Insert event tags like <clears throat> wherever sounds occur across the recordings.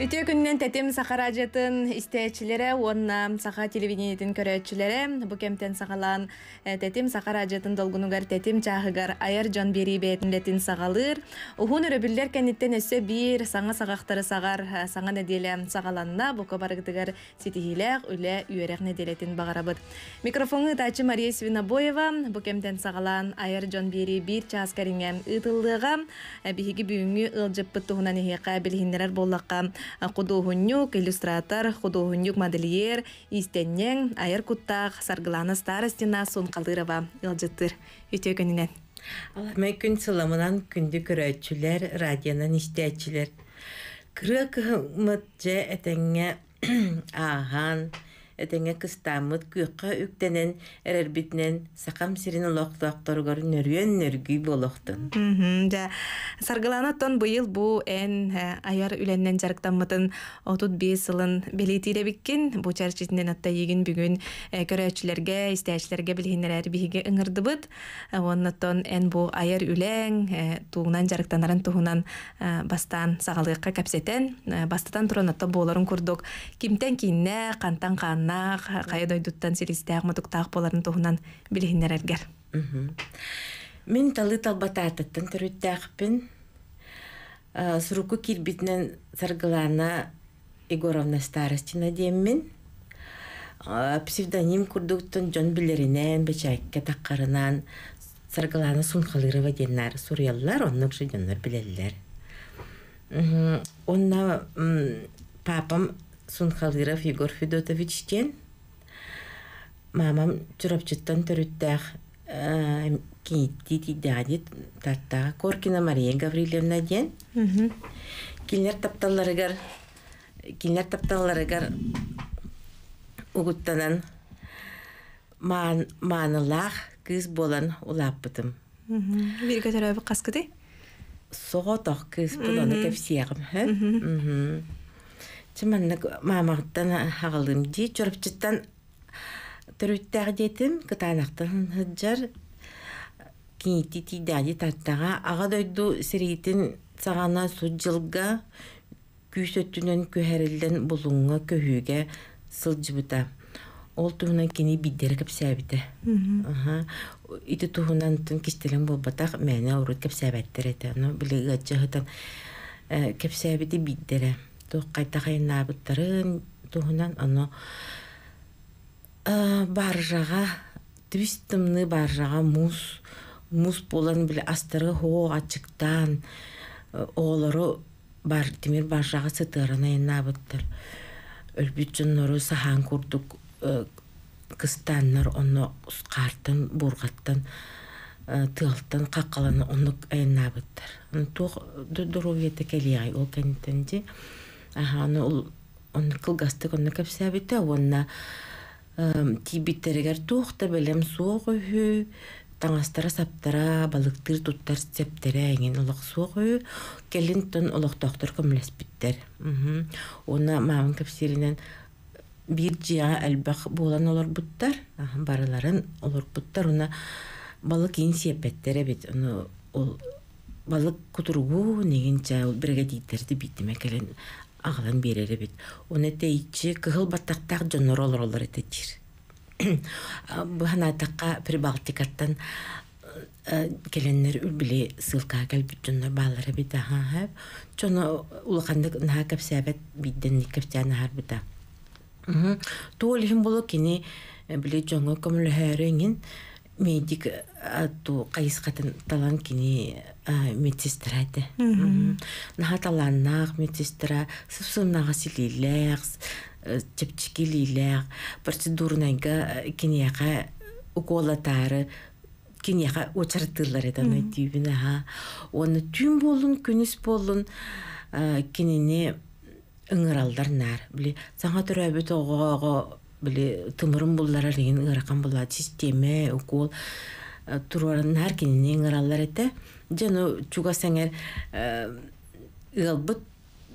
Үтө күннен тетим сахар ажытын истечилере онна саха телевидениетин көрәтчілері, букемтен кемтен сағалан тәтем э, сақара жатын долгунугар тәтем чағығар айар жон бери бәтінлетін сағалыр. Ухун өрөбілдер кәнеттен өсі бір саңа сағақтары сағар э, саңа неделе сағаланына бука көбарғдығар сетихиләқ үлі үйерек неделетин багарабыт микрофону тачы Мария Свинобоева, букемтен кемтен сағалан жон жон бир бир чағыз бихиги ұтылдыға, бігі бүйінгі ұлжып бұттығынан ехеқа худоохуннюк иллюстратор худоохуннюк модельер истеннен айыр куттаах саргылана старостина Сон қалдырова. үтөкөнүнен Алармай күн сыламынан күнді көрәтчілер, радионан істәтчілер. Кыры кыхымыт <coughs> ахан, этеңе кыста мыт күйкка үктенен эрер битнен сакам сирин локтоктор гор нөрөн нөргүй болоктун. Мм, да. Саргыланаттан быйыл бу эн э, аяр үленнен жарыктан мытын 35 жылын белетире биккен бу чарчитнен атта егин бүгүн э, көрөчүлөргө, истечилерге билгенлер ар биге ыңырдыбыт. Э, Оннаттан эн бу аяр үлен туунан жарыктанарын туунан бастан сагалыкка капсетен, бастан туранатта боларын курдук. Кимтен кийне, кантан кан туһуннаах хайа дойдуттан сиристээх мутуктаах боларын туһунан билиһиннер эргер Мен талы талбатаатыттан төрүттээхпин э, суруку кирбитинен саргылана егоровна старостина диэммин э, псевдоним курдуктун жон билеринен бечакке таккарынан саргылана сунхалырова диэннар суруяллар онно кши жоннор билеллер онна папам Сунхалыров Егор Федотовичтен. Мамам чурапчыттан төрүттәх кейтти тидяди тата Коркина Мария Гавриловна ден. Кинлер тапталларыгар кинлер тапталларыгар угуттанан маан маанылах кыз болан улаппытым. Бирге төрөбү каскыды. Соготох кыз болан кепсиягым, хэ? Чыманнык мамагыттан хагалым ди, чөрөпчүттан төрүттәг детим, кытанактан хыджар кинити тидәди таттага ага дойду сирейтин сагана суҗылга күйсөттүнөн көһәрелден булуңга көһүгә сылжыбыта. Ол туһунан кини биддер кепсәбите. Аха. Ите туһунан тун кистелен булбатак мәне аурут кепсәбәттер әйтә. Ну биле гәҗәһәтен э, кепсәбите биддере туохкайта хайыннаабыттарын туһунан оно баржаға түбіс бар жаға муз муз болан біле астары хоқ ачыктан э, оолору бар тимир баржаға сытырын айыннаабыттар өлбүт жоннору сахан курдук э, кыстаннар онно картын бургаттан э, тыалтан какаланы оннук айыннаабыттар туох дуруйете ай ол кенитенди Аханы ул онны кылгастык онны кепсәбите, онна тибиттерегер туохта белем суох үһү, таңастара саптара, балыктыр туттар септере әңен улық суох үһү, келин тон улық тохтор көмлеспиттер. Оны маам кепсеринен бир жия әлбәқ болан олар буттар, барыларын олар буттар, оны балык ин сепеттере бит, оны ол балык кутургу негенче ол бирге дейтерди битиме келен ағылан берері бит. Оны тейчі кығыл баттақтақ жоннор олар олар ететір. <clears throat> Бұхан атаққа Прибалтикаттан э, келеннер үлбіле сылқа кәлбіт жоннор балары бит. Жоны ұлықандық наға кәпсәбәт бидден кәпсәні харбыта. Туолихим болу кені э, біле жоңы көмілі медик ту кайыс катын талан кини медсестра те наха таланнах медсестра сыпсыннага силилэх чепчикилилэх э, процедурнайга э, кинияка уколатары кинияка очартылар это аны тибин аха оны түйін болун күнүс болун э, кинини ыңыралдар нәр. Біле, саңа төрөбүт ого биле тымырым буллара деген ыракан булла системе укул э, туруарын нар кининен ыраллар эте жана чуга сеңер э, ылбыт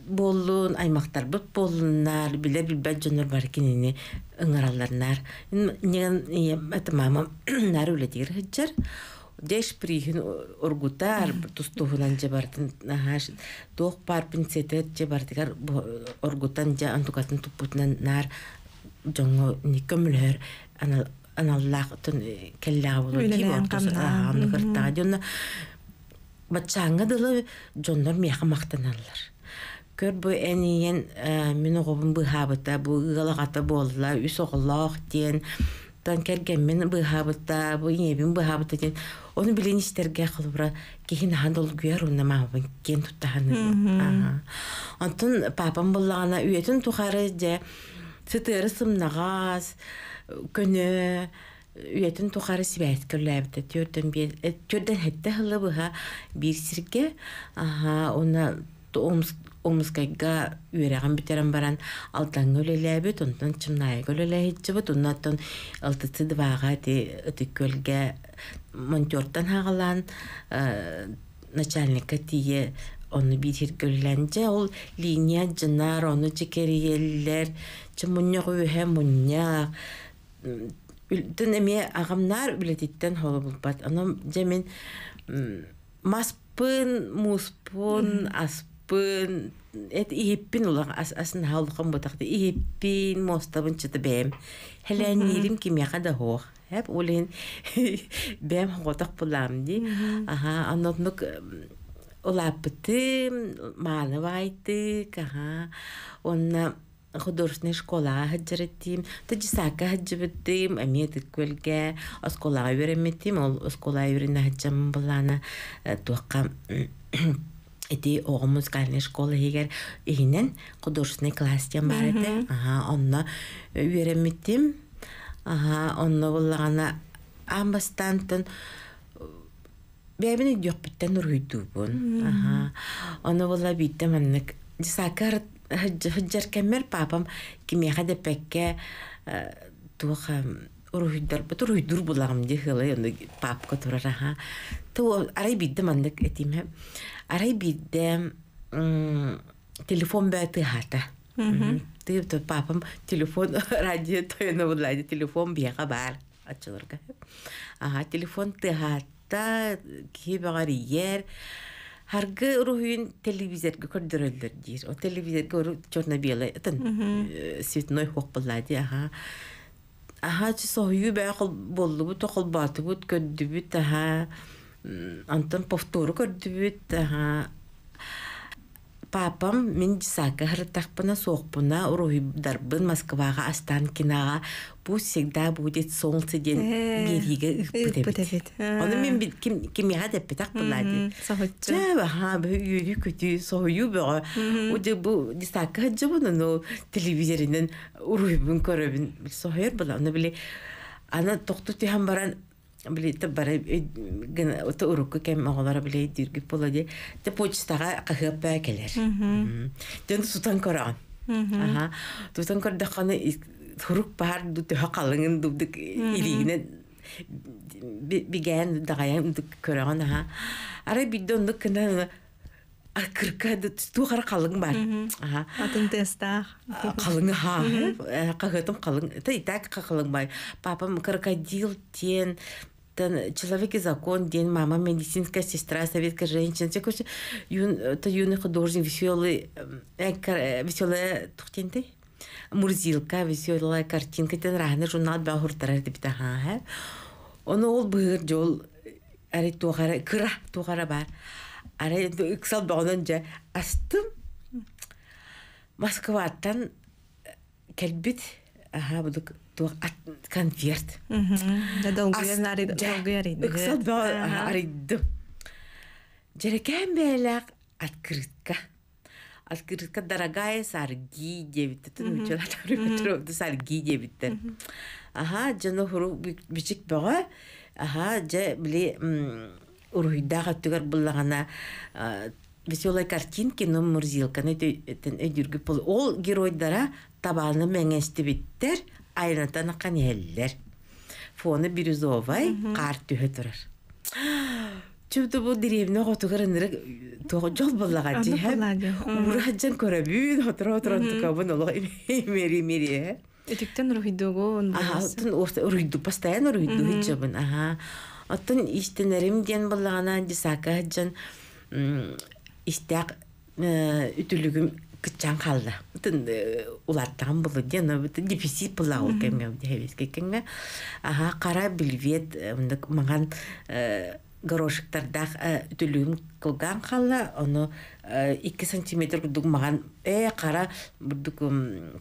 боллун аймактарбыт боллуннар биле билбет жонор бар кинини ыңыралларнар неген это мама нар үлетигер хыджар деш прихин оргутар тустугунан же бартын тох бар пинцетет же бартыгар оргутан же антукатын туппутунан нар доңго никкамлер аналлаах тон келлаабулу кимортусааныкыртаа дьонна батчаанга дылы дьоннор мияха мактаналлар көр бу эниен мен огобун быхабыта бу ыгалагата болла үс оголоох диэн тан келгенмен быхабыта бу иебин быхабыта диэн оны билен истерге кылыбыра кихин хандол гүйөр уна маабын кен туттааны онтон папам буллагана үйөтүн тухары же цитыры сымнағас көне үйетін тухары сибәт көлләбітті түрден э, түрден хәтте хылы бұға бир сирге аха оны омскайга үйрәгән битерән баран алтан гөлеләбе тонтон чымнай гөлеләһичче бу тоннаттан алтыцы дивага ти өтүкөлгә монтёртан хагалан э, начальника тие оны бир гөлләнҗе ул линия жынар оны чекериеллер чымунньоғуйуһэ мунньаах Тын эме ағамнар билетиттен холы булбат. Аны жемин маспын, муспын, аспын, эт ихиппин улаң асын хаулықын бұтақты. Ихиппин, мостабын чыты хоқ. <laughs> ди. Аха, онна художественный школа хаджараттим, таджисака хаджабаттим, ол осколаға үйренна хаджамын балана туаққа эти музыкальный школа егер иһинен художественный класс тем бар эте аха онно үйренметтим аха онно Hıccar kemmer papam kimiyaha depekke tuğuk uruhuddar bat uruhuddur bulağım diye hıla yandı papka turara ha. Tuğuk aray bidde mandık etim телефон Aray bidde telefon beti hata. Tıyıp tu papam telefon radyo Харгы руһуйын телевизорга көрдөрөлдөр дир. О телевизорга ору черно-белый ытын светной хоқ буллады аха. Аха чи сохую бә хол болду бу тохол баты бу көрдүбүт аха. Антон повтору көрдүбүт аха папам мен дисака хыртахпына соқпына уруй дарбын москваға астан кинаға пусть всегда будет солнце ден э, бериге ыппытебит э. оны мен кимиға деппетақ бұлады жабаха үйі күті сою бөға уде бу дисака хаджыбыны ну телевизоринен уруйбын көрөбүн сохер бұла оны біле ана тоқту тихан баран били табара гына ота урукка кем оголара били дирги пола де те почтага кахыппа келер. Тен сутан кораган. Аха. Тутан кордаханы хурук бар дуте хакалыңын дубдык илигине биген дагаян дук көрөгөн аха. Ара биддон дук кына акырка тухар қалың бар атын тестах қалың ха қағытым қалың та и қалың бай папам крокодил тен Тан человек и закон, день мама, медицинская сестра, советская женщина. все кое юн, то юный художник, веселый, э, веселая, тухтенты? Мурзилка, веселая картинка. Тен рахны журнал бағыртарар деп тахаға. Оны ол бұғыр жол, әрі туғара, кыра туғара бар. Әрі ықсал бағынан жа, астым Москваттан э, кәлбит, ага, бұдық туох конверт. Да нари долгуян арыды. Үксал да арид. Жерекем белек открытка. Открытка дорогая сарги дебиттер. Мүчелер сарги дебиттер. Аха, жана хуру бичик бага. Аха, же били уруйдага түгөр буллагана веселой картинки, но мурзилка. Ол герой дара табаны мәңестебиттер айрынатан аққан елілер. Фоны бирюзовай қарт түйе тұрар. Чүбді бұл деревне ғотығыр ыныры жол болаға дейіп, ұмыраджан көрәбін, отыра-отыра тұқабын олға имери-мери. Этиктен руйдугу он Ага, руйду, постоянно руйду хиджабын, ага. Оттон истенерим ден болағана, десака хаджан, истяк үтүлүгүм кытчан халла. Тын улаттан булы ден, деписит була ул кемге хевиске кара билвет, э, мындык маған э, э, түлүм кылган халла, оны 2 сантиметр күдүк маған э кара бурдук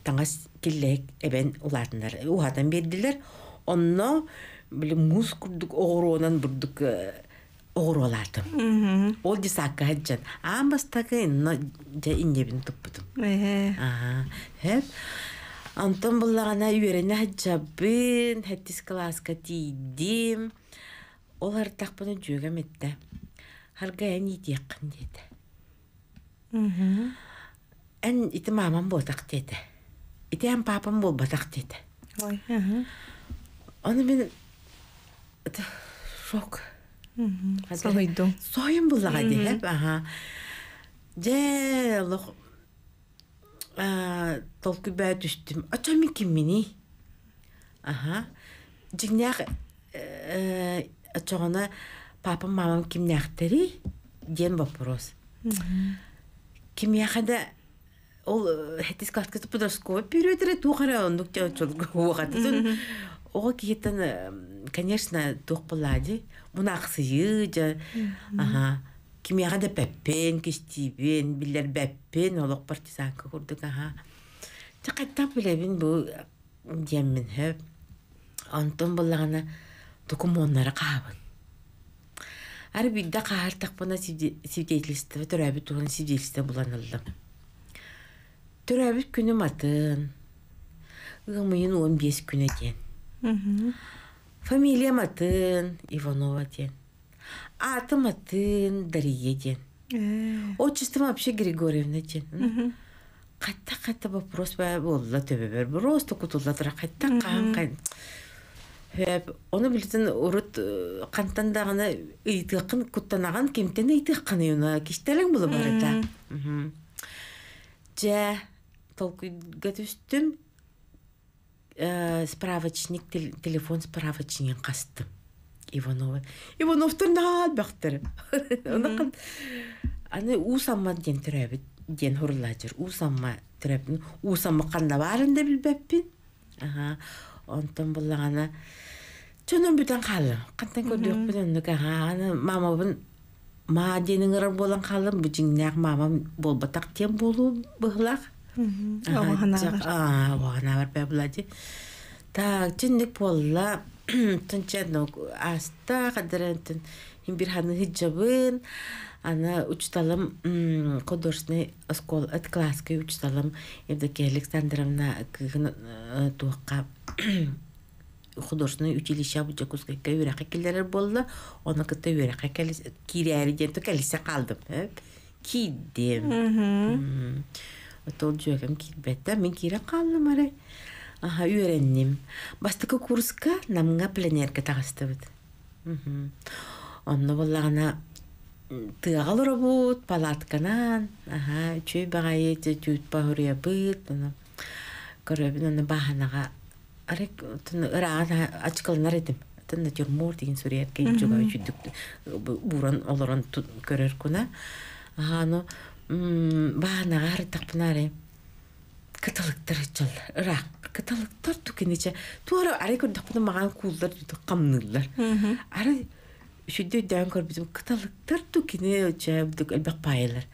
таңас киллек эбен улатындар. берділер бердилер. Онно биле мускулдук огуруунан оғыр болардым. Ол дес аққа әджан. Аң бастағы инебін тұппыдым. Антон бұллағана үйеріне әджабын, әттіс классқа тейдім. Олар тақпыны жөғем етті. Харга ән еті еқін деді. Ән иті мамам болтақ деді. Иті ән папам бол деди деді. Оны мен... Шок соойду союн булагади хеп аха же лох толкубай түштүм очоми киммини аха папам мамам кимняхтери ден ол хэтис каткасы подростковый конечно тух буллади мунаксыйы жа кім кимияга да пеппен кистибен биллер беппен олок партизанка курдук аха чакаттан билебин бу диэммин хөп онтон буллагана докумоннары каабын ар бидда каар такпына свидетельство төрөбүт туган свидетельство буланылды төрөбүт күнү матын ымыйын он бес күн экен фамилиям атын иванова ден атым атын дария ден э. отчеством вообще григорьевна ден қатта қатта вопрос ба болла төбебер просто кутулла тұра қатта қан қан э, оны билсин урут э, кантандагына ыйтыкын құттанаған кемтен ыйтыккан юна киштелең булып барата. Жа толкуйга түстүм ә, справочник тел, телефон справочнигін қасты иванова ивановтар наалбактыр онакан аны уусамма ден төрөбүт ден хурула жер уусамма төрөппүн уусамма канда баарын да билбеппин ага онтон буллагана жөнөн бүтөн калым кантан көрдүкпүн оннук ага аны мамабын ма денин ырым болан қалым бу мамам болбатақ тем болу бұлақ оҕана так чинник болла аста кадырентин бир ханы хиджабын ана учталым художественный оскол от класской учталым евдокия александровна туакка художественный училище бу Отол жөкем китбеттен мен кире қалнымары. Аха, үйренним. Бастықы курска намыңа пленерка тағыстыбыт. Онны боллағына тыаға лорабут, палатканан, аха, чөй бағайет, түйт бағырыя бұт, көрөбін оны бағанаға арек, ырағана ачқылынар едім. Тын натюрмор деген сүрер кейіп жүгі өйтүдік бұрын олырын көрер ага, Аха, м баана гардаг каталогтар хичээл ра каталогтар түкэнэж туурэ арикор тапна магаан куулдар камныглар ара шүдэ дэнкор бизм каталогтар түкэнэ жабдык албак пайлар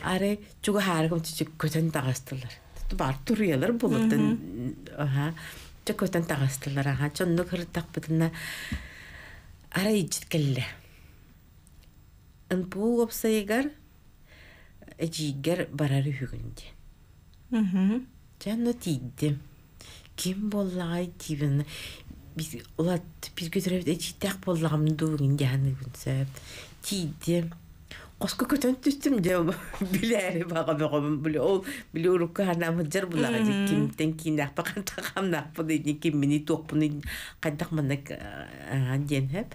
ара чуга харгам чичик көтэн тагастылар бар турыялар булатын аха чөкөтэн тагастылар аха чонно кыртак битна ара ичкелле эн буугопсайгар эдьиигэр барары үһүгүнде жанно тиидди ким боллагай тибин биз улат биз көтөрөбүт эчитак боллагамды дуугин жааны күнсеп тиидди қосқа көтөн түстүм же <laughs> билери бага бөгөм биле ол биле урукка ханамы жар булага же кимтен кийинакпа кантакамнакпы дейин ким мини токпуну кайдак мана диен хеп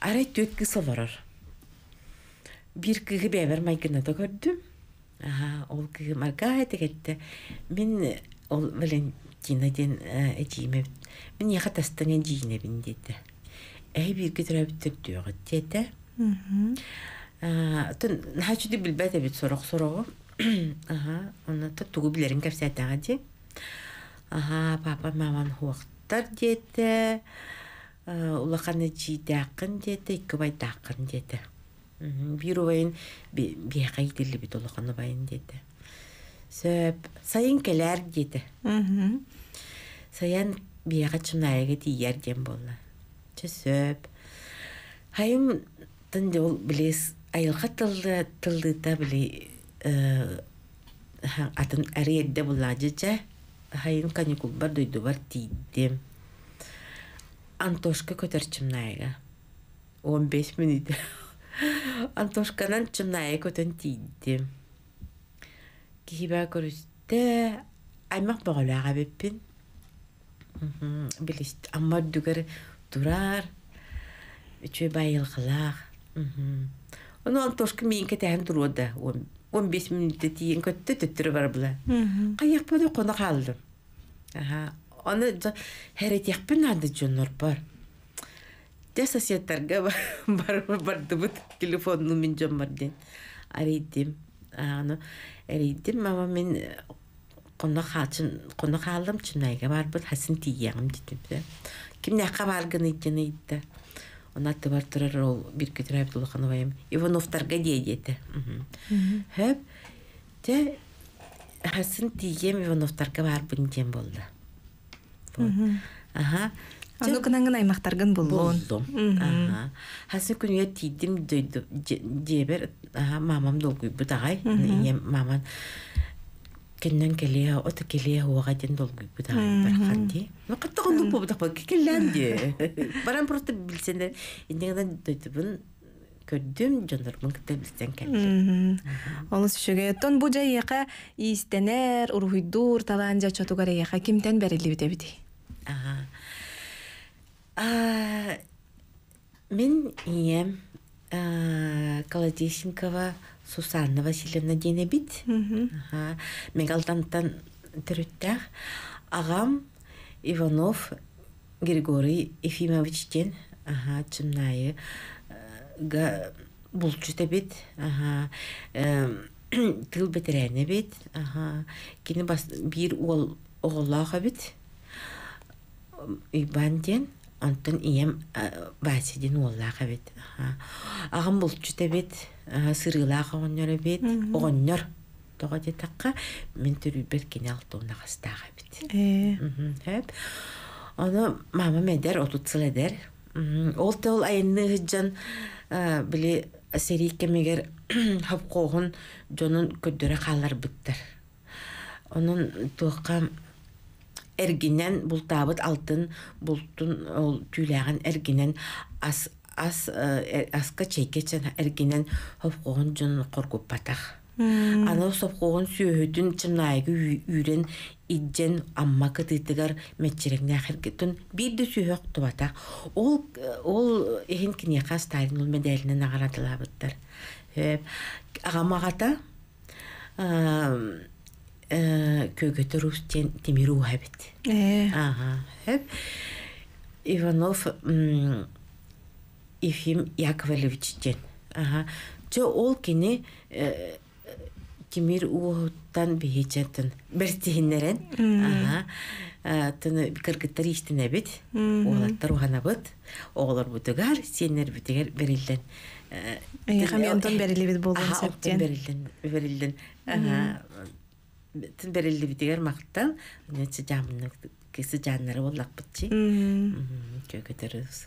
арай төткү солорор бир кыгы бэбер майкынната көрдүм ол кыгы марга этегетте мен ол валентина ден эжиме мен яха тастан эжиинебин дейте эй бирге төрөбүттөр дуөгөт дейте тон хачуди билбете бит сорок сорогу ага онната тугу билерин кепсетага ди ага папа маман хуактар дейте улаканы жийдакын дейте икки байдакын дейте бир убайын биэка бит олохону байын диэте сөп сайын келер диэте саян биэка чымнаайга тиер диэн болла сөп хайым тын ол билес айылка тылды тылдыта били э, атын әриерде булла жече хайын каникулбар бар тииддим антошка көтөр чымнаайга он беш мүнөт Антошканан чымнайы көтін тиді. Кейбә көрісті аймақ бағылаға беппін. Біліст, аммар дүгір тұрар, үші байыл қылақ. Оны Антошка мен кетәйін тұруады. 15 минутты тиін көтті түттірі бар бұла. Қаяқ бұны қона қалдым. Оны хәрет яқпын ады жонор бар те соседтарға <laughs> бардыбыт телефонну мен жомбарден аридим аны аридим мама мен э, қонақ хачын қонақ алдым чынайга барбыт хасын тиягым дитим да ким нақа баргын иткен итте она тыбар тұрар ол бир кетер абдулхановаем ивановтарға дедеті хэп те хасын тием ивановтарға барбын дем болды аха Аны кынаңгын аймактаргын болбон. Болдум. Хасы күнүгө тидим дойду дебер мамам долгуй бутагай. Ием маман кеннен келе ота келе уага ден долгуй бутагай бар ханди. Ну катта гондук бутак ба кекелленди. <laughs> Барам просто билсендер. Индегеден дойдубун көрдүм жондормун кете билсен келди. Олус үшүгө тон бу жайыка истенер, ургуйдур, таланжа чотугар яка кимтен берилибите бити. Ага ә, мен ие ә, колодесенкова сусанна васильевна дейін бит ага. мен алдантан түрүттәх Ағам иванов григорий ефимовичтен ага, чымнайы булчу тебит Түл э, <clears throat> тыл бетерәне бит ага. бір бас бир ол оғылағы бит үйбанден онтон ием э, васидин уоллаах эбит агам булчут эбит сырыылаах оҕонньор эбит оҕонньор тоҕо детакка мен төрүүбер кине алтуунагастаах эбит э. ону мама медер отутсыл эдер ол те ол айынны ыжжан э, били серийкемегер <clears throat> хапкоогун жонун көддөрө хааларбыттар онун туохка эргинен бултаабыт алтын бултун ол түүлээгин эргинен ас ас э, э, аска чейкечен эргинен хопкогун жон коркуппатах Ана сопкогон сүйөһүтүн чыннайгы үйрен идден амма кытыытыгар мэтчерегне хиргитун бир да сүйөк тубата. Ол ол эхин кинеха Сталин ул медалинен агаратылабыттар. Агамагата э, Э, көгөтө рус темир ухабит. Э. Ага. Иванов Ефим Яковлевич ден. Ага. ол кини э, темир ухуттан бейчетін. Бір тегіннерен. Ага. Тыны кыргыттар ештіне бет. Олаттар ухана бұд. Оғылар бұтығар, сенер бұтығар берілден. Ехам ентон берілі бет болған сәптен. Ага, берілден. Берілден. Ага тин берилибитигер мактан нече жамыны кеси жаннары боллакпытчы көкөтөрүбүз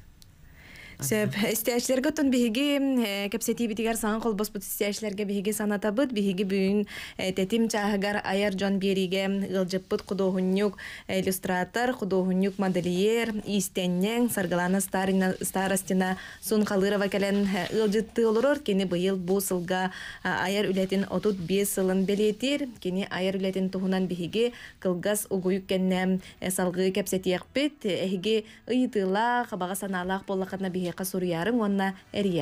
Сәп, истәшләргә тон биһиге, э, кәпсәти битигәр саң кол бос истәшләргә биһиге сана табыт, биһиге бүген э, тәтим чагыр аяр җан бирегә, гылҗыппыт художник, э, иллюстратор, художник модельер, истәннән Саргалана Старина Старостина Сун Халырова кәлен гылҗытты олурор, кине быел бу сылга аяр үләтен отут бес сылын белетер, кине аяр үләтен туһунан биһиге кылгас угуй кеннем, салгы кәпсәти якпит, эге ыйтылах, бага саналах боллакына qa suru onna eri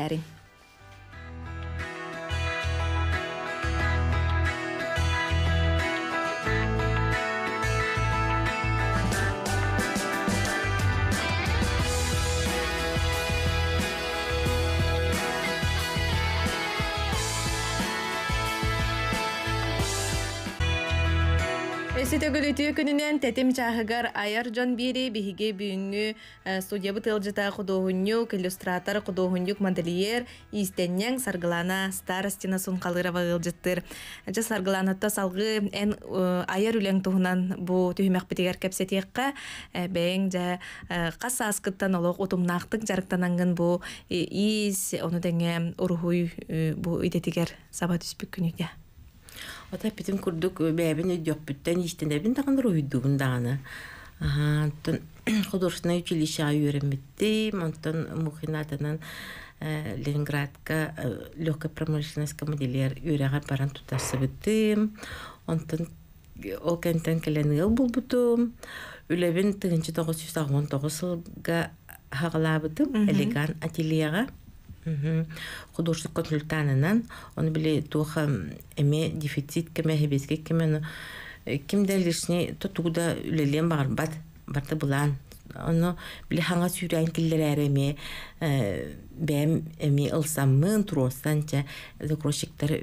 Сетөгілітіе күнінен тәтем чағығар айар жон бері бейге бүйінгі э, студия бұтыл жыта құдоғынюк, иллюстратор құдоғынюк модельер истеннен сарғылана старостина жеттер. ғылжыттыр. Жа та салғы ән айар үлен тұғынан бұ түйімәк бітігер кепсетиякка э, бәйін жа қас э, асқыттан олық ұтымнақтық жарықтананғын бұ иіс, оны дәңе ұрғуй бұ саба түспік күнінде. Ота битин курдук бэбин өйдөкпүттен истенебин тагындар уйдубун даганы. Антон художественное училище аюремитти, монтон мухинатанан Ленинградка легкая промышленность моделер үйрәгә баран тутасы биттим. Онтон ол кенттен келен ел булбутум. Үлебин 1919 елга хагылабытым элеган ательега художник консультанынан он биле туха эме дефицит кеме хебеске кеме э, кимде лишний лелем бар бат барты булан оны биле хаңа сүйрән киллер эме э, бәм эме ылсаммын туростанча закрощиктер э,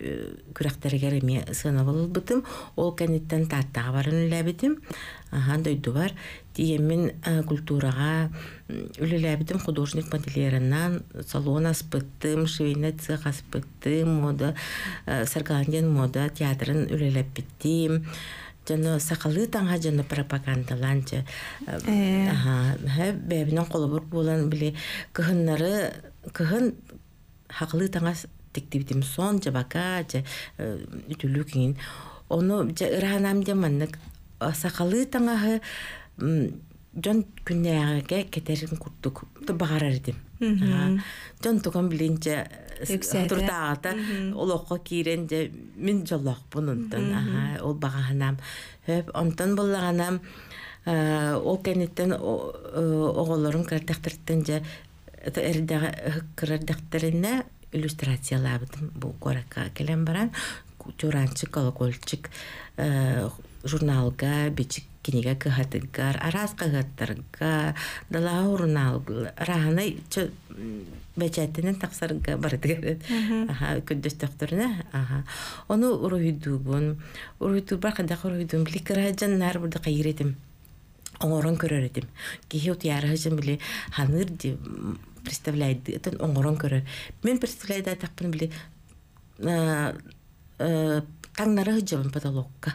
күрәктәргә эме сынавыл бытым ол кәнеттән таттагы барын ләбитим аһан дойду бар тиеммин э, культураға үлеләбитим художник моделерынан салон аспыттым швейна цех аспыттым мода э, сарганден мода театрын үлеләппиттим жана сакалы таңа жана пропагандаланчы бэбинен колобур булан били кыхыннары кыхын хакылы таңа тектибитим сон жабака же үтүлүү оны жа ыраханам деманнык сақалы таңға жон күннеаге кетерин курдук багарар идим жон туган билинче э, туртаагата олокко киирен же мин жоллокпун онтон ол багаанам хөп онтон буллаганам э, ол кенеттен оголорун э, кардактырттен же кырардактерине иллюстрациялабытым бу горакка келем баран чуранчык колокольчик журналга бичик кинига кыһатыггар араас кыһаттарга далаа урнаалгы рааны бәчәтенен тақсарга бардыгар аха күддөс тахтырна аха ону уруйдугун уруйтубар када уруйдум ликра жаннар бурда кайретим оңорон көрөр этим кихи ут ярыжым биле ханыр ди представляет этен оңорон көрөр мен представляет атакпын биле э, таңнары жабын потолокка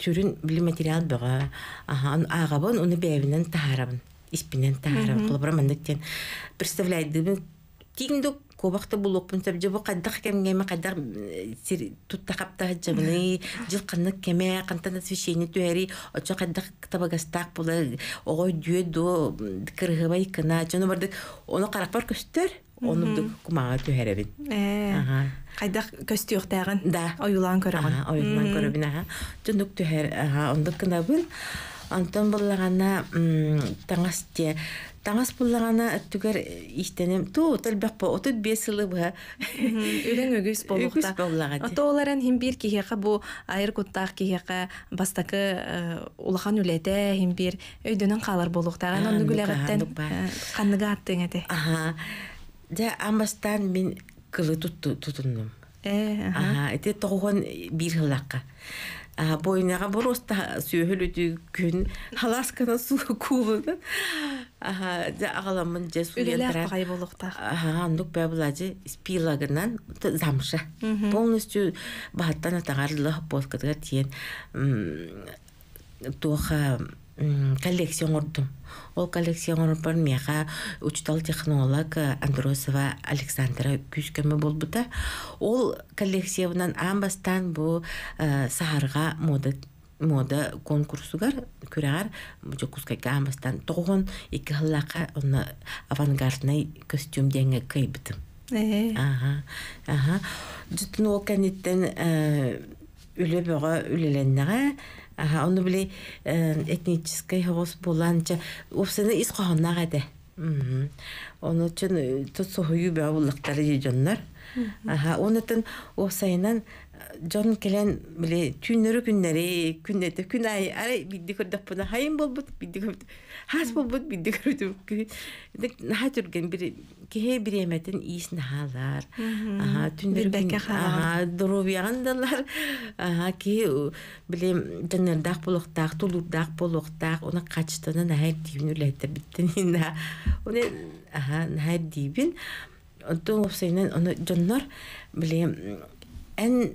сүрүн били материал бөға ахан агабын уну бэбинен таарабын испинен таарабын кулабара мандыктен представляйдыбы тигинде кобахта булокпун сап жобо кайдах кемгеме кайдах туттахапта жабыны жылканны кеме кантан освещение түэри очо кайдах табагастак була огой дүйө до кыргыбай кына жону бардык ону каракпар көстөр онудук кумага көһәребин кайдах көстүөхтәгын да оюлан көрөгүн оюлан көрөгүн ага тундук түһәр ага ондук кынабын онтон буллагана таңас те таңас буллагана өттүгөр истенем ту төлбөк бо отут бес ылы быха үрен өгүс болукта ото оларан химбир кихека бу айыр куттак кихека бастакы э, улахан үлете химбир өйдөнөн калар болуктаган ондугүлегеттен канныга э, аттың эте Жа амбастан мен кылы тутундум. Аа, эте тогон бир хылакка. А бойнага бороста сөйөлүдү күн халаскана су куулудан. Аа, жа агаламын же суятра. Үлелер болукта. Аа, андык бабылажы спилагынан замша. Полностью баттан атагарлы подкатга тиен. Тоха коллекцион Ол коллекцион ордпар мияға учтал технолог э, Андросова Александра күшкемі болбыта. Ол коллекциябынан амбастан бұ э, сахарға мода мода конкурсугар күрәгәр бу кускайга амбастан тұғын екі хыллака аны авангардный костюм дәңге кыйбытым. Э. Ага. Ага. дүтін ол кәнеттен бұға Аха, оны били э, этнический хавос буланча упсыны ис кохонна гаде. Оны үчүн э, тот сохую бе буллыктары жоннор. Аха, онытын о сайынан Джон келен биле түннөрү күннөрү күннөтө күнай ай бидди көрдөп буна хайым болбут бидди көрдөп хас болбут бидди дек күнэ хатырген бири кеһе бири эметин иисин халар аа түннөрү бекке халар аа дуруу аа ке биле дүннөр дах болок дах тулур дах уна качтыны нахер дивин үлэтэ биттин уне аа нахер дивин отуусынын уна дүннөр биле эн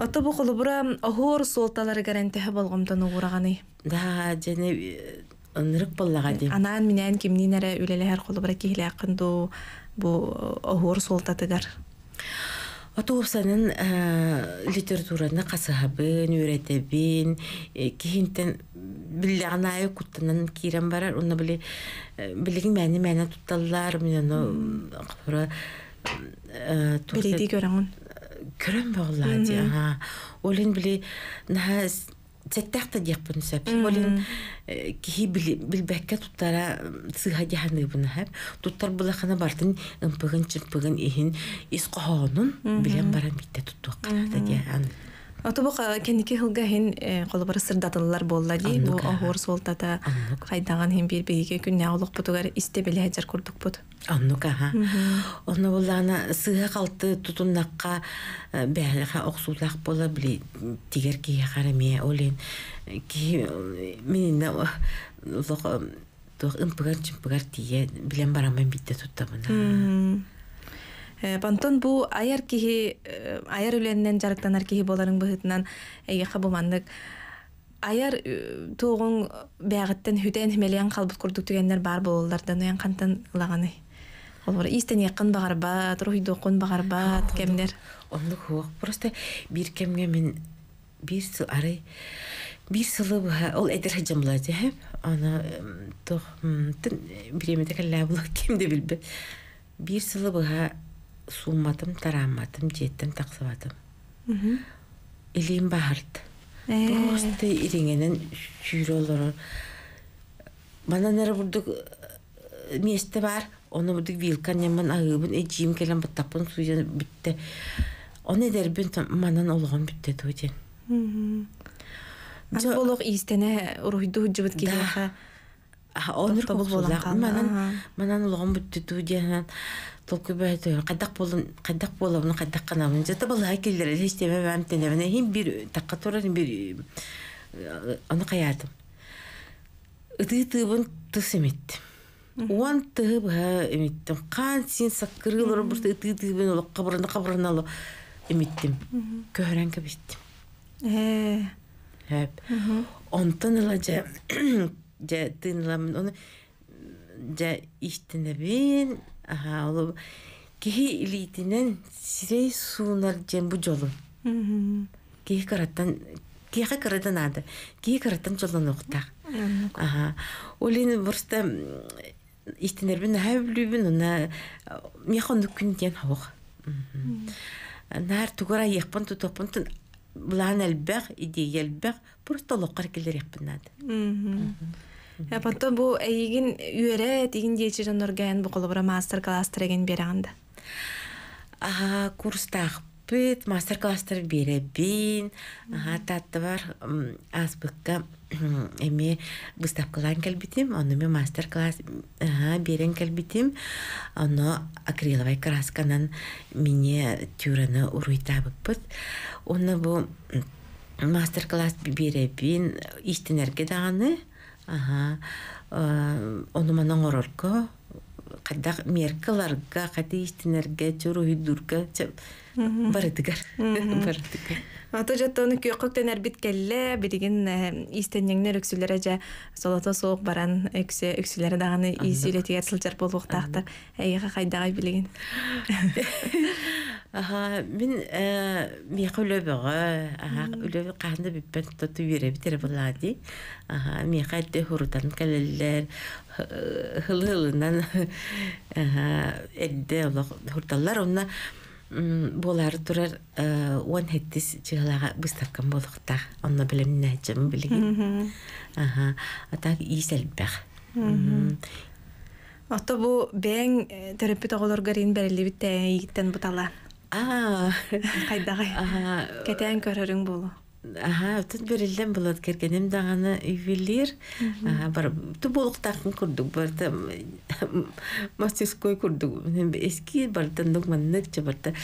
Ата бу хулы бура ахор султалар гарантия болгомдан Да, яне өнрик боллага ди. Анан менен кимни нере үлелер хулы бура кехле якынду бу ахор э, султатыгар. Ата усанын э, литератураны касабы, нөретебин, э, кинтен биллегнай куттанын кирем барар, уны биле билигин мени мени тутталлар менен Кирам ба улади, ага, олен били, наха, цеттах да гех бону сапи, олен, кихи били, били бәкка туттара, цига ге хандыг бону хэб, туттар біла хана бардын, ынпығын, чынпығын, ихин, із қоғынун, били, амбара, митта тутту, қана, да Отубук э, кенники хылга хин колбар э, сырдатылар болла ди. Бу охор солтата кайдаган хин бир биге күнне аулук бутугар исте биле хажар курдук бут. Аннука ха. Онна буллана сыга калты тутуннакка э, бәһәләхә оксулак бола били тигер ки хараме олин ки мине лоқ тох импыгар чимпыгар тие билен барамын битте туттамын. Бантон э, бу аяр киһи э, аяр үленнен жарыктанар киһи боларын быһытынан эйе хабыманнык. Аяр э, тугун бягыттан хүтен хмелен калбыт курдук дигәннәр бар бололдардан уян кантан лағаны. Олар истен якын багарба, туруй докун багарба кемнер. Онлы хуак просто бир кемге мен бир сыл арай бир сылы буха ол эдер хаҗамла җәһәм ана тох тин биреме тәкәллә булак кем дә билбе. сылы буха сумматым тарамматым жеттим таксыбатым илим баард э. просто иреңенен сүйрөлөр манан эрэ бурдук месте бар оны бурдук немен агыбын эжиим келен баттаппын суйан бүтте ону эдербин манан олгон бүтте дуутен Болоқ иистене уруйду жыбыт килеха. Онур кобул болан. Манан манан улган бүттү диянан. Тол көбәһе түгел, қайдақ болын, қайдақ болы, оны қайдақ қана, оны жаты болы, ай келдер, әлеш теме мәмтен, әмін, әйін бір, таққа тұрын, бір, оны қаядым. Үді тұғын тұс еметті. Оған тұғы бұға еметтім. Қан сен сақырғыл ұрын бұрты үді тұғын олы, қабырына қабырына олы еметтім. Көрін көбеттім. Әп. Онтын ұла жа, Aha olu kihi ilitinen sirey suunar jen bu jolun. Kihi karattan kihi karatan ada. Kihi karatan jolun nokta. Aha. Olin bursta истинербин хавлүбүн уна мехон нүккүн Нар просто лоқар келер Потом бу эйгин үйере тигин дечи жанорган бу колобра мастер класс треген беранда. Ага, курстах бит мастер класстар беребин. Ага, татты бар аспыкка <coughs> эми выставкалан келбитим, аны мен мастер класс ага берен келбитим. Аны акриловой красканан мине тюраны уруйтабыппыт. Оны бу мастер класс беребин истинерге даганы. Э, онуманан орорго кадак меркаларга кати истинерге чуруйдурга барытыгар <laughs> барытыгар Ата жаттаны көйөкөктен әрбит келле, бидигин э, истеннеңнер өксүлері жа солата соғық баран өксі, өксүлері дағаны изүйлетігер сылчар болуқтақтар. <laughs> Аха, мен э үлөбөгө, аха, үлөбө кахында биппен тоту бире битер булады. Аха, миха әтте хурутан кәлелләр, аха, онна болар турар он э, хеттис чыгалага быстаркан болықта, онна білем нәчім білген. Аха, атак иселбәх. Ата бу бәң терапевт гарин бітті кайдагай <laughs> кетен көрөрүң болу Аха, тут берилден булат кергенем даганы үйвелир. Аха, бар тубулуктакын курдук, бар та мастерской курдук. Эски бар та нукманнык че бар та.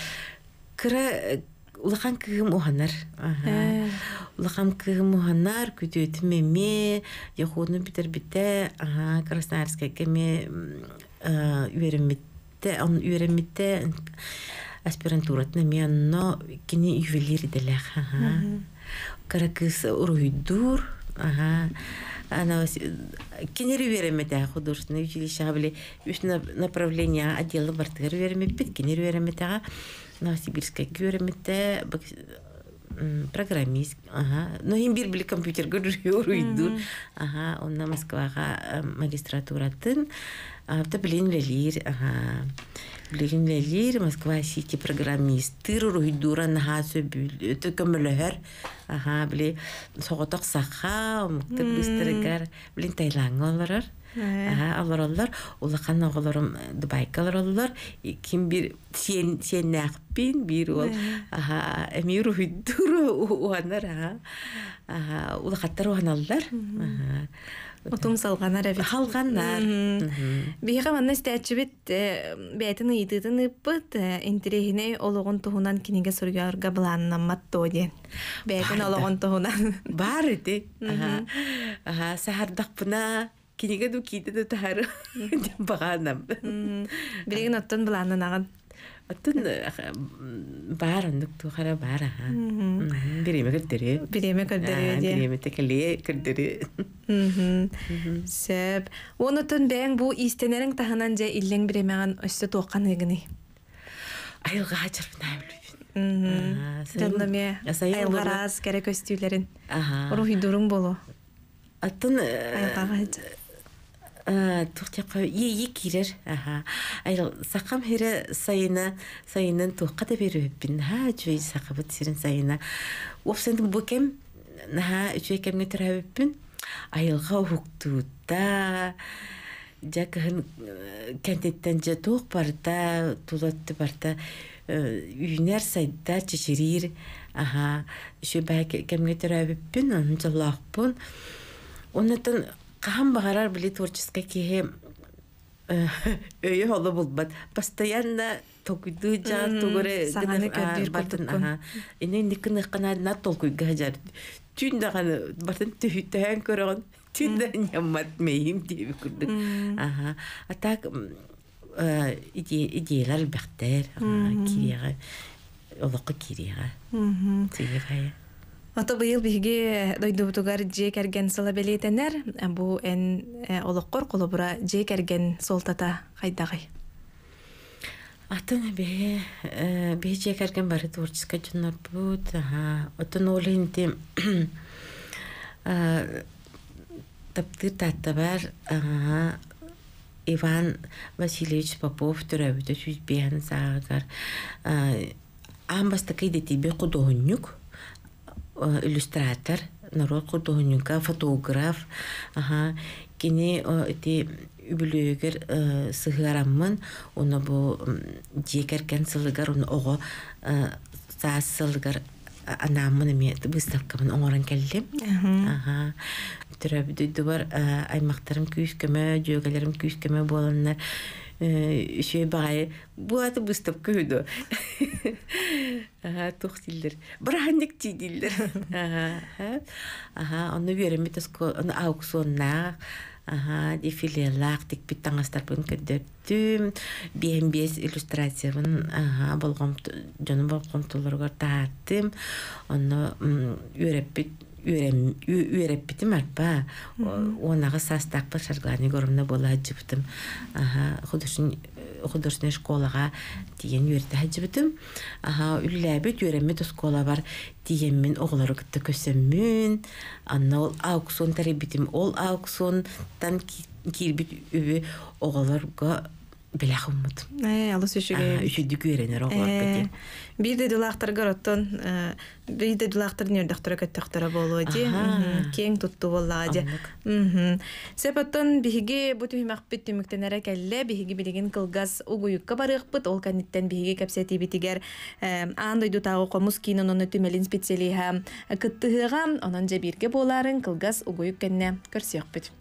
Кыра улахан кыгым уханар. Аха. Ә. Улахан кыгым уханар, күтөтү меме, яхуну битер бите, аха, Красноярская кеме э ә, үйрөмөттө, он үйрөмөттө аспирантуратна мен но кини ювелир делех ага каракыс уруйдур ага кини кинери веремете художественное училище хабле үс направление отдела бартыгар веремеппит кинери вереметега новосибирская веремете программист ага но им бир били компьютер гөрүр уруйдур ага онна москвага магистратуратын Таблин лелир, Билигин лелир, Москва Сити программист. Тыр руйдура нагасу э, төкөмөлөһөр. Аха, били соғотоқ саха, мыктыр быстырыгар, билин тайлаңы алараллар улахан оголорум дубайкалар оллар ким бир сен сеннакпин бир ол аха эми руйдур уанар аха аха улахаттар уаналлар аха Утум салганар эбит. Халганнар. Биһига ванна истәчебит бәйтен ыйдыдын ыппыт интерехине олоғын туһунан кинеге сөргәргә буланнан маттоди. Бәйтен олоғын туһунан. Бар иде. Аха. Аха сахардак кинеге ду киде ду тәһәр дип баганам. Биреген аттан баланы нагын. Аттан э, баран ду тугара бара. Биреме кәтере. Биреме кәтере. Биреме текле кәтере. Сәп. Оны тун бәң бу истенәрен таһанан җа иллен биремәгән үсте токкан ягыны. Айылга чыр Мм. Тәмдәм. Ясаем барас керек өстүләрен. Аһа. Рухи дурым булу. Аттан Ә, тухтяка ии кирер аха айыл сақам хере сайына сайынын тухка да берүппин ха жүй сакабыт сирин сайына опсендин букем наха үчөй кемне төрөппин Айылға уктуутта жа кыһын ә, кентеттен же туох барда тулатты барда ә, үйінер сайда чечирир аха үчөй баа кемге төрөппин анын жалаакпун оннотон Кахам бағарар біле творческа кеһе э, <laughs> өйе холы булбат. Постоянно токуйду жар тугуре батын аха. Ине кана на гажар. Түн батын Түн нямат мейим Аха. Ото быйыл биһиги дойдубутугар дьиэ кэрген сыла белиэтэнэр, бу эн ә, олоққор қолобура дьиэ кэрген солтата хайдағай. Атын ә, бе бе дьиэ кэрген бары творческа жоннор бут, отон олинти ә, таптыр таттабар Иван Васильевич Попов түрәбіті сүйбейін сағығар. Амбасты бе құдоғыннюк, Э, иллюстратор, народ художника, фотограф, ага, кини э, эти үбүлүгер э, сыгараммын, оны бу жекер сылыгар, оны ого саас сылыгар анамын эми выставкамын оңорон келдим. Ага. Төрөбүдү бар аймактарым күйүскөмө, жөгөлөрүм күйүскөмө болоннар үшөй э, бағай буаты быстап көйдө <laughs> аха тух дилдер бранник ти дилдер <laughs> аха аха онны береме тоско аукционна аха дефилелак тик бит таңастар бун көдөттүм биэм биэс иллюстрациябын аха болгом жону болгом толоргор тааттым онно үйрөп бит үйреп битим арпа Оңағы састақпы шарглани горовна бола жібітім художественный школаға деген үйрте жібітім үлләбіт үйрәмет школа бар дегенмен оғлары күтті көсеммін анна ол ауқсон аукцион бітім ол ауқсон. Тан аукционтан кирбит үбі оғларға Бәлі қымыт. Алыс үшіге. Үшідік үйренер оғылар бәді. Бір де дулақтарға роттон, бір де дулақтар нердақтыра көттіқтіра болу әді. Кең тұтты болу әді. Сәп оттон біхіге бұты үймақ біт түміктен әрі кәлі, біхіге білеген қылғаз ұғуйыққа барық бұт, ол кәнеттен біхіге кәпсәті бітігер э, аңдойду тағы қомыз кейін оны түмелін специалиға күттіғыға, онын жәбірге боларын қылғаз ұғуйық кәнне көрсек бұт.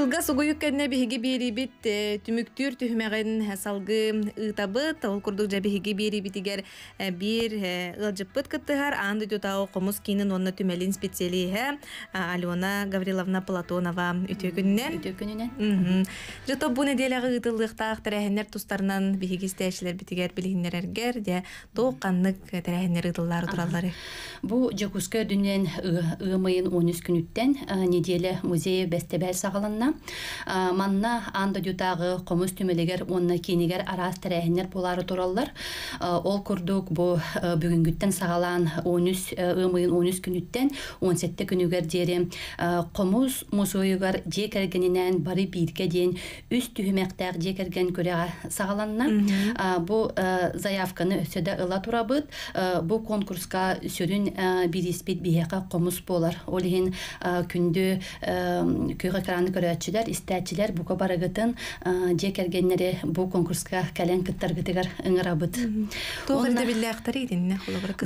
Кылга сугуюк кэнне биһиги биэрибит э, түмүктүр түһүмэгэн салгы ыытабыт ол курдук жа биһиги биэрибитигер э, биир э, ылжыппыт кыттыгар анды дүтүтау комус киинин онна түмелин специалиэхэ Алена Гавриловна Платонова үтөкүннен үтөкүнүнен жото бу неделяга ыытыллыктаах тэрэхэннер тустарынан биһиги истээчилер битигер билигиннерергер де тоокканнык тэрэхэннер ыытыллары туралар. бу жакуска дүнен ыымыйын он үс күнүттен неделя музей бестебел сагаланна Ә, манна манна анда дютагы комуз түмелегер онна кинигер арас тәрәһиннер болары тураллар ә, ол курдук бу бүгүнгүттен сагалаан он үс ымыйын он үс күнүттен он сетте күнүгер дери комуз музуйугар жекергенинен бары биирге дейін үс же жекерген көрәгә сагаланна ә, бу заявканы өсөдө ыла турабыт бу конкурска сүрүн бириспит биһэка комуз болар ол күндү күйгө краны көрөт кыргаччылар истәчилер бука барагытын же келгеннере бул конкурска кален кыттаргытыгар ыңырабыт тогырда биллактар идинне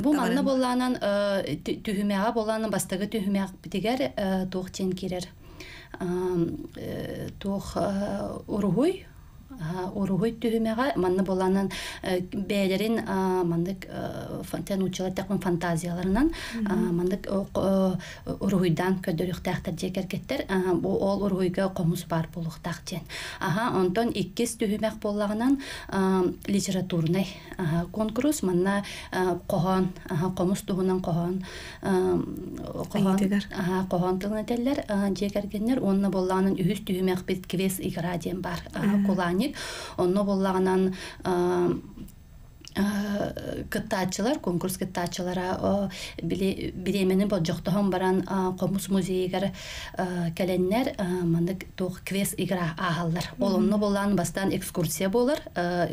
бу манна болланан түһүмәгә болланан бастагы түһүмәк битигәр тох тен кирер э, тох уругуй уругуй түһүмэҕэ манны боланын э, бээлерин мандык э, тен учила тахмын фантазияларынан мандык уругуйдан көдөрүхтээхтер жекеркеттер ол уругуйга комус бар булуктах диэн аха онтон иккис түһүмэх боллагынан литературный конкурс манна э, кохон комус туһунан кохон кохон тылнетеллер жекергеннер онна боллаганын үһүс түһүмэх бит квес игра диэн бар кулани ит онно боллаганан э, э, кыттаачылар конкурс кыттаачылара э, биремени боджохтохон баран комус музейгер келеннер мандык туох квест игра ааллар олонно болан бастан экскурсия болар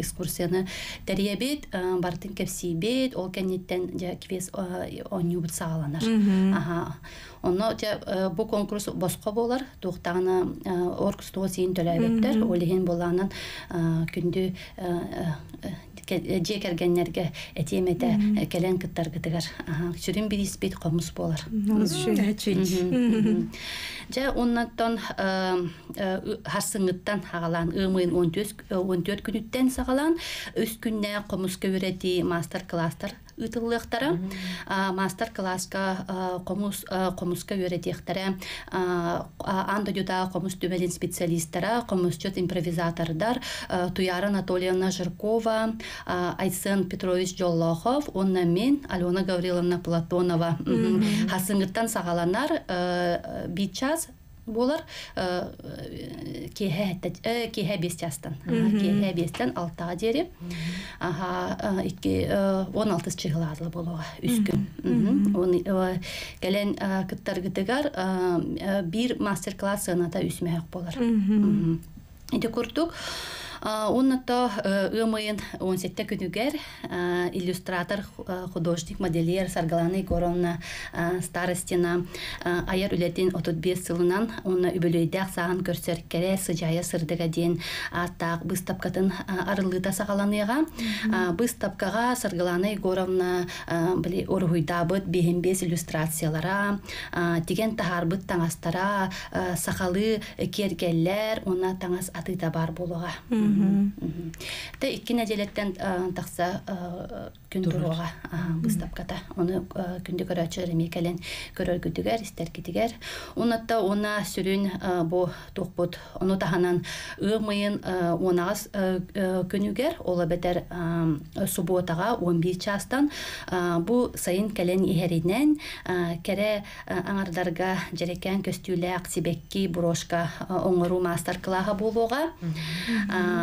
экскурсияны тәриебит бартын кепсибит ол кенниттен квест сааланар Онно э, конкурс босқа болар, туқтағына э, оркустуға сейін төләйбеттер, олеген боланын э, күнді же кергеннерге әтемете келен кыттар кытыгар сүрүн бир испит комус болар жа оннаттан харсыңыттан хагалан ымын он төрт күнүттен сагалан өс күнне комус мастер класстар ытыллыктары мастер класска комус комуска үйрөтүктары анда жута комус специалисттері специалисттара комусчет импровизатордар туяра анатольевна жиркова айсен петрович жоллохов онна мен алена гавриловна платонова сағаланар сагаланар час, болар э, э, кеһә э, бестястан кеһә бестен алтаға дери аха икки он алтыс чыгылаазыл болуга келен кыттаргытыгар бир мастер класс ыната үсмээк болар иди курдук Онната ымыйын он сетте күнүгер иллюстратор, художник, модельер Саргаланы Егоровна старостина аяр үлетин 35 сылынан оны үбөлөйдәк саган көрсөрккере сыжая сырдыга ден атак выставкатын арылыта сагаланыга Выставкага Саргаланы Егоровна били оргуйдабыт бехембес иллюстрациялара тиген тахарбыт таңастара сақалы кергеллер, она таңас атыда бар болуга Та икки тақса күн туруга выставката оны күндү көрөчү мекелен көрөргүдүгер истеркитигер унатта уна сүрүн бу тукбут ону таханан ыымыйын күнүгер ола бетер субботага он бир частан бу сайын келен ихеринен кере аңардарга жерекен көстүүлээк сибекки бурошка оңору мастер клаха болуга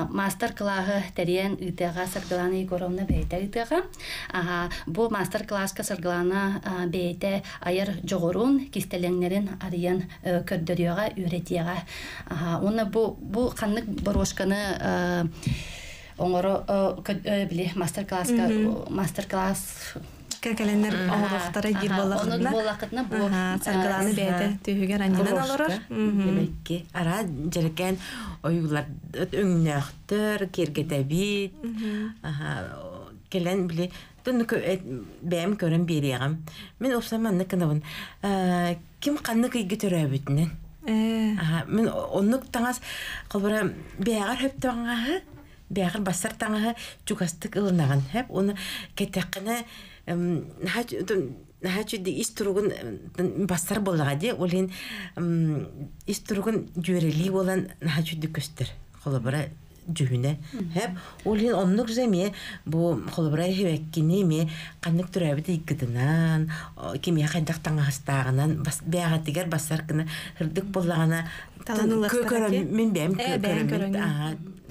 мастер клаха терен ытыга саргалана егоровна бейте ытыга Бұл мастер класска сырглана бейте айыр жогорун кистелеңнерин арыян э, көрдөрүөгө үйретиэга уну оны бұл каннык борошканы э, оңоро э, биле мастер класқа мастер класс кәкәләннәр авылықтары гир болақытна. Оның болақытна бұл. Саргыланы бәйді түйігер аннинан алырыр. Демекки, ара жәркен ойылар өңнәқтір, кергетәбит, келен били тунну бэм көрөн бириягам мен опсам манны кынабын ким канны кыйги төрөбүтүнен мен оннук таңас кылбыра бээгар хөп тоңаһы бээгар бассар таңағы чугастык ылынаган хэп уну кетеккене Хачуди ис туругун бастар болага де, олин ис туругун жүйрели болан хачуди көстер. Холобара жүһүнэ хэп улин оннук жеме бу холбурай хебеккини ми каннык турабит иггитинан кимия хайдактаңастагынан бягатигер бассар кына хырдык боллагана мен бэм көрөм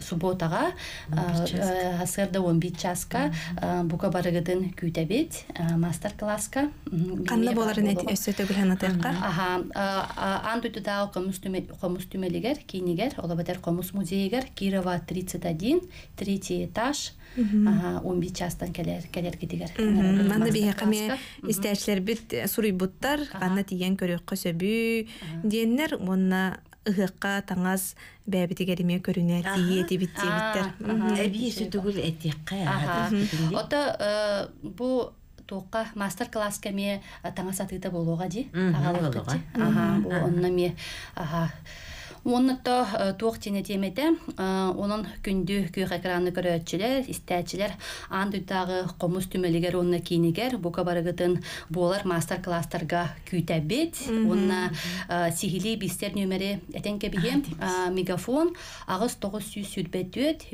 субботаға э, асырда он бит часка бука барыгытын күйтәбит мастер класска канна боларын өсөтө билен атакка аха анду да комустүмелигер кинигер олабатер комус музейгер кирова 31 третий этаж он бит частан келер келер кетигер манда бие каме истечилер бит э, суруй буттар канна тиген көрөккө сөбү диендер онна ыһыкка таңас бәбитигериме көрүнә тие дибит дибиттер түгіл түгел әтиққа ото бу туққа мастер класс кеме таңас атыта болуға ди агалык ага онна ме ага Оны э, то тоқ тине темете, э, онон күндү күйөх экраны көрөтчүлөр, истәчилер андыдагы комуз түмөлүгөр онна кинигер, бука барыгытын болар мастер-класстарга күйтәбит. Онна э, сихили бистер нөмере этен кебием мегафон агыз 900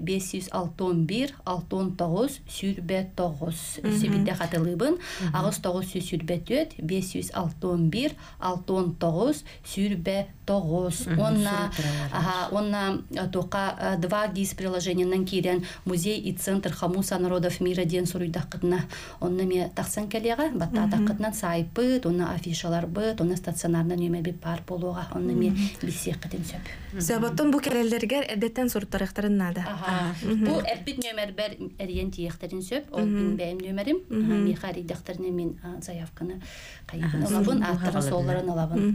561 69 сүрбәтогыз. Сибитте хатылыбын. Агыз 900 сүрбәтөт 561 69 сүрбәтогыз. Онна ага, ага, э, тока э, два гис приложения кирен музей и центр хамуса народов мира ден суруйдакытна онна ме тахсан келега батта сайпы, сайпыт на афишалар быт на стационарный нөме бит бар он онна ме бисек Сәбәттән бу кәрәлләргә әдәттән сурыттарыктарын нады. Бұл әббит нөмер бәр әрген тиектерин сөп, ол мин бәйім нөмерим, мейхарик дәхтерне мен заявканы қайыпын олабын, аттығы соларын олабын.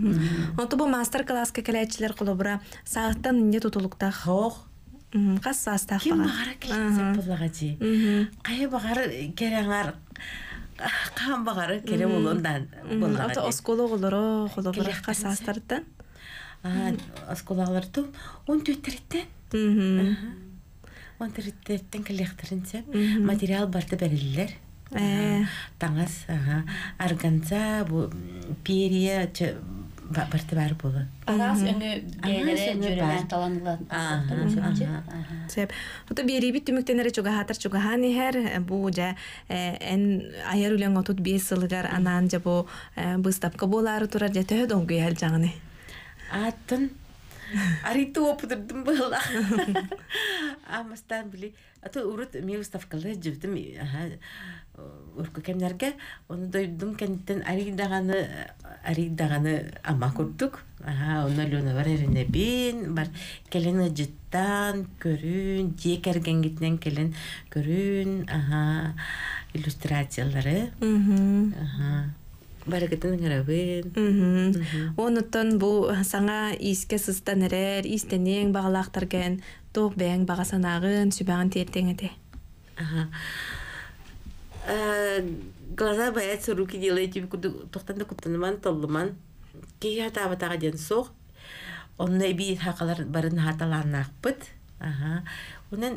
Онты бұл мастер класска кәләчләр кулыбыра, сагыттан инде тутулукта. Хох. Кас саста. Ким багара кәләсен буллагати. Кая багар кәрәңәр Қан бағары кере болуындан болғады. Ата осколы ғолыры, қолы бірақ қасастырдың оскулааларту он төттүрүттен он төттүрүттен материал барды бериллер таңас арганца бу перия барты бар болы арас өңө берибит түмүктенере чугахатар чугахан ихер бу жа эн аяр отут бес сылыгар анан бу быстапка атын ариту опудырдым бала <laughs> амастан били ато урут ми уставкалы жевдим урку кемнерге оны дойдум кенттен аридаганы аридаганы ама курдук аха оны лена бар эрене бин бар келен жыттан көрүн же кергенгитнен келен көрүн аха иллюстрациялары аха барыгытын ыңырабын онутон бу саңа ииске сыстан эрер истенең багалаактарген туох бэң бага санагын сүбагын тиэртеңете э, глаза боятся руки делаете тохтан да куттаныман толлыман кие хатаабатага ден суох онной биир хакалар барын ага онан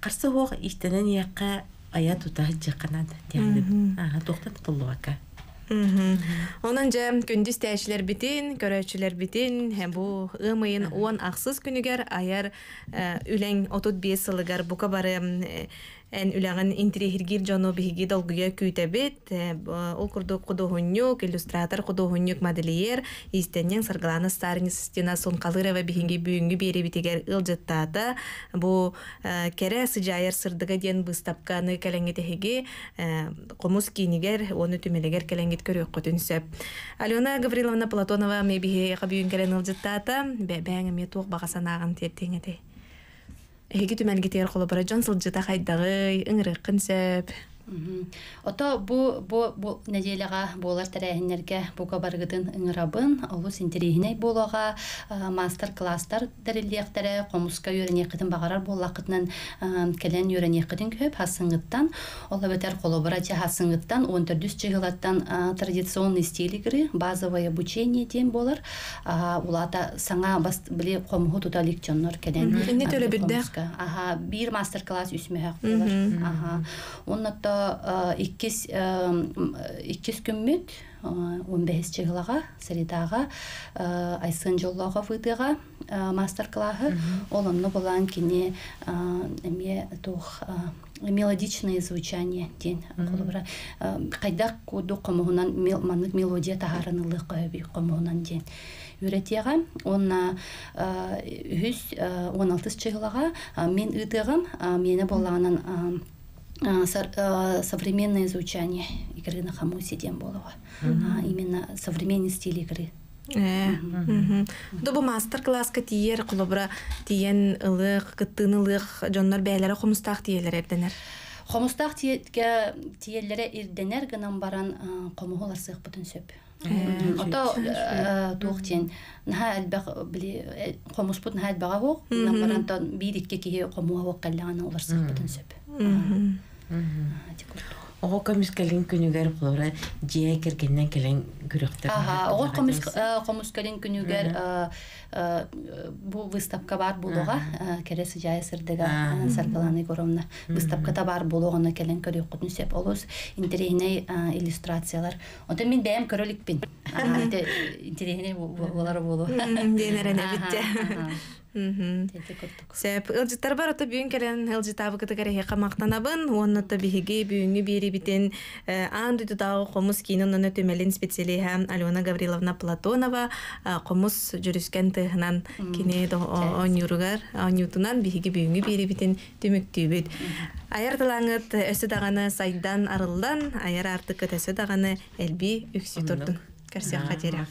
карсы хоох истенен ияққа ая тутаа жакканат ага тохтан толлубака Онан же күндүс тәшиләр битен, көрәчләр битен, һәм бу ымыын 10 ахсыз күнегәр, аяр үлән 35 сылыгар бука бары э, эн үләгән интригир җану биги долгуя күйтәбит э, ол курдук кудуһуннюк иллюстратор кудуһуннюк моделиер истеннең саргалана старни стена сон калырова биһинги бүгүнгү бери битигер ылжыттата бу э, кере сыжайыр сырдыга ден быстапканы кәләңгетеһиги комус э, кинигер ону түмелегер кәләңгет көрөк көтүнсәп алена гавриловна платонова мебиһи кабиюн кәлән ылжыттата бәбәң ме тук багасанагын тертеңете Эке түмәлгә тере хәлы бара җан сөлҗә тә хайты кынсеп Ото бу бу бу неделяга болар тәрәһеннәргә буга баргытын ыңырабын, олу синтериһенә болага э, мастер класстар дәреллектәре, комуска юрене кытын багарар боллакытнан э, келен юрене көп хасыңгыттан, ола бетер колобра хасыңгыттан 14 чыгылаттан э, традиционный стиль игры, базовое обучение тем болар. Улата саңа бас биле комгы тута лекционнор келен. Ага, бир мастер класс үсмәһәк болар. Ага. Оннатта иккис э, иккис э, э, күммүт он бес чыгылага средага айсын жоллоого выдыга мастер классы ол болан кине ме тух мелодичное звучание ден колубра кайда куду мелодия тахарынылык комугунан ден үйрәтеға онна үһүс он алтыс мен ыдыгым мені болағынан современное звучание игры на хамусе дем болова именно современный стиль игры э, Дубу мастер класска тиер кулубра тиен ылык, кыттын ылык, жоннор бәйләре хомустах тиелер эрденер. Хомустах тиелләре ирденер гынан баран комугулар сыйк бүтүн сөп. Э, Ото э, тух тен наха әлбәк биле комуспут наха әлбәгә хук, баран тон бирикке кие комуга хук каллаган улар сыйк бүтүн сөп. Ого комис келин күнүгәр булыра, җия кергәндән келин гүрәктер. Аха, ого комис э, комис келин э, э, бу выставка бар булуга э, кересе җайсыр дигән сарпланы көрәмне. Выставка да бар булыгына келин кер юк сеп алабыз. Интересный иллюстрациялар. Онда мин бәем көрәлек бин. Аны дә булу. бит. Сәп, ылжыттар бар ота бүйін келен ылжытабы кіті кәрі қамақтанабын, оны та бігіге бүйінгі бері бітен аңды тұдағы қомыс кейінін оны төмәлін специалиға Алена Гавриловна Платонова қомыс э, жүріскен тұғынан кене оңюругар, оңютынан бігіге бүйінгі бере бітен төміктүйбет. Аяр тылаңыт өсі дағаны сайдан арылдан, аяр артық көтәсі дағаны элби үксі тұрдың. Кәрсе қатері.